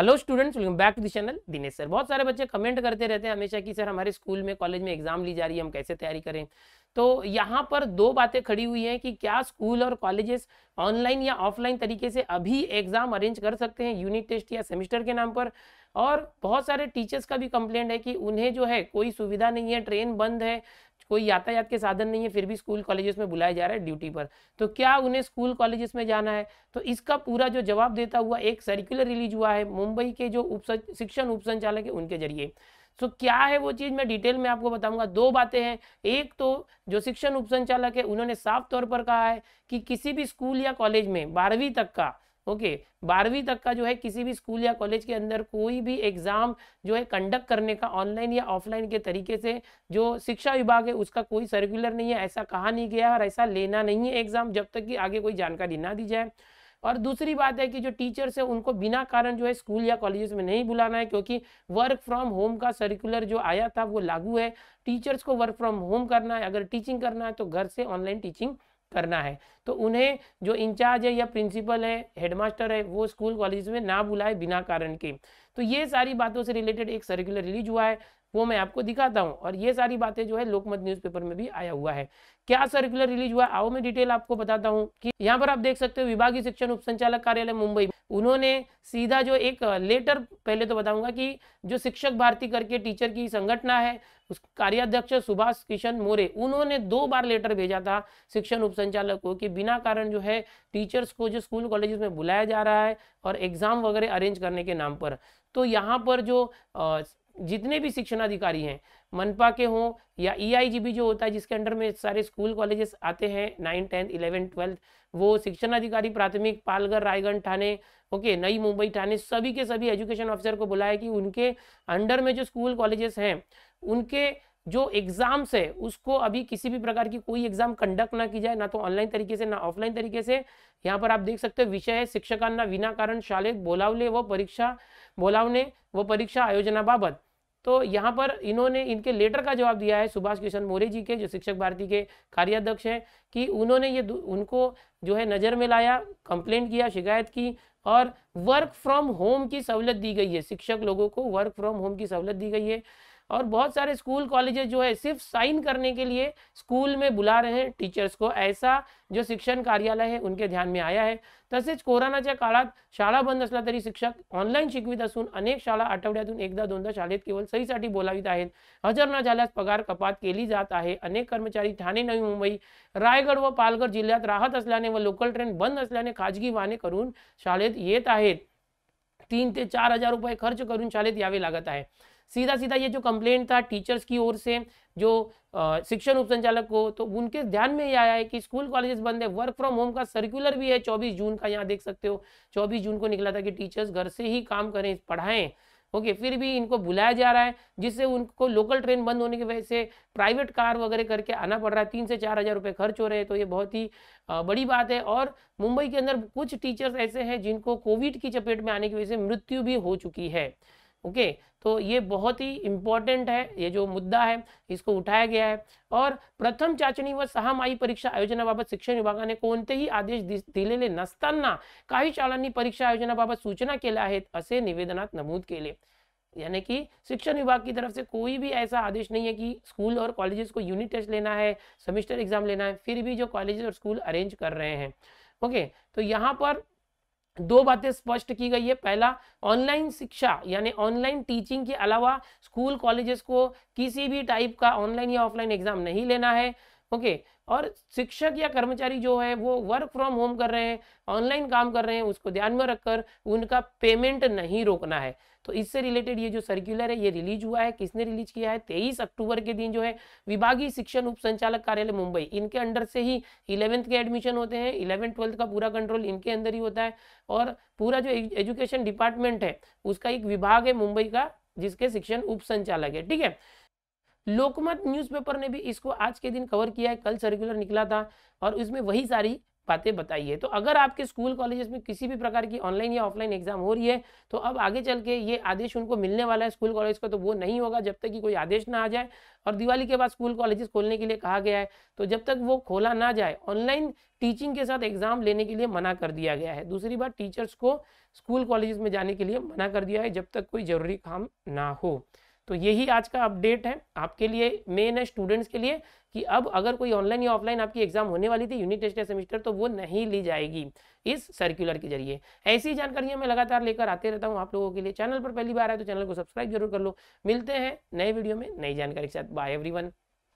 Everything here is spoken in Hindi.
hello students welcome back to the channel Dinesh sir बहुत सारे बच्चे कमेंट करते रहते हैं हमेशा कि सर हमारे स्कूल में कॉलेज में एग्जाम ली जा रही है हम कैसे तैयारी करें तो यहाँ पर दो बातें खड़ी हुई हैं कि क्या स्कूल और कॉलेजेस ऑनलाइन या ऑफलाइन तरीके से अभी एग्जाम अरेंज कर सकते हैं यूनिट टेस्ट या सेमिस्टर के नाम पर और बहुत सारे टीचर्स का भी कंप्लेंट है कि उन्हें जो है कोई सुविधा नहीं है ट्रेन बंद है कोई यातायात के साधन नहीं है फिर भी स्कूल कॉलेजेस में बुलाया जा रहा है ड्यूटी पर तो क्या उन्हें स्कूल कॉलेजेस में जाना है तो इसका पूरा जो जवाब देता हुआ एक सर्कुलर रिलीज हुआ है मुंबई के जो उप शिक्षण उप संचालक है उनके जरिए तो क्या है वो चीज़ मैं डिटेल में आपको बताऊंगा दो बातें हैं एक तो जो शिक्षण उप संचालक है उन्होंने साफ तौर पर कहा है कि किसी भी स्कूल या कॉलेज में बारहवीं तक का ओके बारहवीं तक का जो है किसी भी स्कूल या कॉलेज के अंदर कोई भी एग्ज़ाम जो है कंडक्ट करने का ऑनलाइन या ऑफलाइन के तरीके से जो शिक्षा विभाग है उसका कोई सर्कुलर नहीं है ऐसा कहा नहीं गया और ऐसा लेना नहीं है एग्ज़ाम जब तक कि आगे कोई जानकारी ना दी जाए और दूसरी बात है कि जो टीचर्स है उनको बिना कारण जो है स्कूल या कॉलेजेस में नहीं बुलाना है क्योंकि वर्क फ्रॉम होम का सर्कुलर जो आया था वो लागू है टीचर्स को वर्क फ्रॉम होम करना है अगर टीचिंग करना है तो घर से ऑनलाइन टीचिंग करना है तो उन्हें जो इंचार्ज है या प्रिंसिपल है हेडमास्टर है वो स्कूल कॉलेज में ना बुलाए बिना कारण के तो ये सारी बातों से रिलेटेड एक सर्कुलर रिलीज हुआ है वो मैं आपको दिखाता हूँ और ये सारी बातें जो है लोकमत न्यूज़पेपर में भी आया हुआ है क्या सर्कुलर रिलीज हुआ आओ मैं डिटेल आपको बताता हूँ कि यहाँ पर आप देख सकते हो विभागीय शिक्षण उप संचालक कार्यालय मुंबई उन्होंने सीधा जो एक लेटर पहले तो बताऊंगा कि जो शिक्षक भारती करके टीचर की संगठना है उस कार्याध्यक्ष सुभाष किशन मोरे उन्होंने दो बार लेटर भेजा था शिक्षण उपसंचालक को कि बिना कारण जो है टीचर्स को जो स्कूल कॉलेज में बुलाया जा रहा है और एग्ज़ाम वगैरह अरेंज करने के नाम पर तो यहाँ पर जो जितने भी शिक्षणाधिकारी हैं मनपा के हों या ईआईजीबी e जो होता है जिसके अंडर में सारे स्कूल कॉलेजेस आते हैं नाइन टेंथ इलेवन ट्वेल्थ वो शिक्षणाधिकारी प्राथमिक पालगढ़ रायगढ़ ठाणे ओके नई मुंबई ठाणे सभी के सभी एजुकेशन ऑफिसर को बुलाया कि उनके अंडर में जो स्कूल कॉलेजेस हैं उनके जो एग्जाम्स है उसको अभी किसी भी प्रकार की कोई एग्जाम कंडक्ट ना की जाए ना तो ऑनलाइन तरीके से ना ऑफलाइन तरीके से यहाँ पर आप देख सकते हो विषय है शिक्षकांना विनाकारण शाळेत बोलावले व परीक्षा बोलावने व परीक्षा आयोजना बाबत तो यहाँ पर इन्होंने इनके लेटर का जवाब दिया है सुभाष किशन मोरे जी के जो शिक्षक भारती के कार्याध्यक्ष हैं कि उन्होंने ये उनको जो है नज़र में लाया कंप्लेंट किया शिकायत की और वर्क फ्रॉम होम की सहूलत दी गई है शिक्षक लोगों को वर्क फ्रॉम होम की सहूलत दी गई है और बहुत सारे स्कूल कॉलेजेस जो है सिर्फ साइन करने के लिए स्कूल में बुला रहे हैं टीचर्स को ऐसा जो शिक्षण कार्यालय है उनके ध्यान में आया है तसेज कोरोना का शाला बंद असला तरी शिक्षक ऑनलाइन शिकवित अनेक शाला आठवड्यातून एकदा दोनदा केवल सही सहीसाठी बोलावित है हजर न जास पगार कपात लिए जता है अनेक कर्मचारी थाने नवी मुंबई रायगढ़ व पालघर जिहत राहत व लोकल ट्रेन बंद असल्याने खाजगी वाहने करून शात ये तीन से चार हजार रुपये खर्च कर यावे लागत है सीधा सीधा ये जो कंप्लेंट था टीचर्स की ओर से जो शिक्षण उपसंचालक को तो उनके ध्यान में ये आया है कि स्कूल कॉलेजेस बंद है वर्क फ्रॉम होम का सर्कुलर भी है 24 जून का यहाँ देख सकते हो 24 जून को निकला था कि टीचर्स घर से ही काम करें पढ़ाएं ओके फिर भी इनको बुलाया जा रहा है जिससे उनको लोकल ट्रेन बंद होने की वजह से प्राइवेट कार वगैरह करके आना पड़ रहा है तीन से चार हज़ार रुपये खर्च हो रहे हैं तो ये बहुत ही बड़ी बात है और मुंबई के अंदर कुछ टीचर्स ऐसे हैं जिनको कोविड की चपेट में आने की वजह से मृत्यु भी हो चुकी है ओके तो ये बहुत ही इम्पॉर्टेंट है ये जो मुद्दा है इसको उठाया गया है और प्रथम चाचनी व सहामाही परीक्षा आयोजना बाबत शिक्षण विभागाने ही आदेश दिलेले नसताना काही शाळांनी परीक्षा बाबत सूचना केल्या आहेत असे निवेदनात नमूद केले यानी कि शिक्षण विभाग की तरफ से कोई भी ऐसा आदेश नहीं है कि स्कूल और कॉलेजेस को यूनिट टेस्ट लेना है सेमिस्टर एग्जाम लेना है फिर भी जो कॉलेजेस और स्कूल अरेंज कर रहे हैं ओके तो यहाँ पर दो बातें स्पष्ट की गई है पहला ऑनलाइन शिक्षा यानी ऑनलाइन टीचिंग के अलावा स्कूल कॉलेजेस को किसी भी टाइप का ऑनलाइन या ऑफलाइन एग्जाम नहीं लेना है ओके okay, और शिक्षक या कर्मचारी जो है वो वर्क फ्रॉम होम कर रहे हैं ऑनलाइन काम कर रहे हैं उसको ध्यान में रखकर उनका पेमेंट नहीं रोकना है तो इससे रिलेटेड ये जो सर्कुलर है ये रिलीज हुआ है किसने रिलीज किया है तेईस अक्टूबर के दिन जो है विभागीय शिक्षण उप संचालक कार्यालय मुंबई इनके अंडर से ही इलेवेंथ के एडमिशन होते हैं इलेवेंथ ट्वेल्थ का पूरा कंट्रोल इनके अंदर ही होता है और पूरा जो एजुकेशन डिपार्टमेंट है उसका एक विभाग है मुंबई का जिसके शिक्षण उप संचालक है ठीक है लोकमत न्यूज़पेपर ने भी इसको आज के दिन कवर किया है कल सर्कुलर निकला था और उसमें वही सारी बातें बताई है तो अगर आपके स्कूल कॉलेजेस में किसी भी प्रकार की ऑनलाइन या ऑफलाइन एग्जाम हो रही है तो अब आगे चल के ये आदेश उनको मिलने वाला है स्कूल कॉलेज का तो वो नहीं होगा जब तक कि कोई आदेश ना आ जाए और दिवाली के बाद स्कूल कॉलेजेस खोलने के लिए कहा गया है तो जब तक वो खोला ना जाए ऑनलाइन टीचिंग के साथ एग्जाम लेने के लिए मना कर दिया गया है दूसरी बात टीचर्स को स्कूल कॉलेजेस में जाने के लिए मना कर दिया है जब तक कोई जरूरी काम ना हो तो यही आज का अपडेट है आपके लिए मेन है स्टूडेंट्स के लिए कि अब अगर कोई ऑनलाइन या ऑफलाइन आपकी एग्जाम होने वाली थी यूनिट टेस्ट या सेमेस्टर तो वो नहीं ली जाएगी इस सर्कुलर के जरिए ऐसी जानकारियां मैं लगातार लेकर आते रहता हूँ आप लोगों के लिए चैनल पर पहली बार आए तो चैनल को सब्सक्राइब जरूर कर लो मिलते हैं नए वीडियो में नई जानकारी के साथ बाय एवरी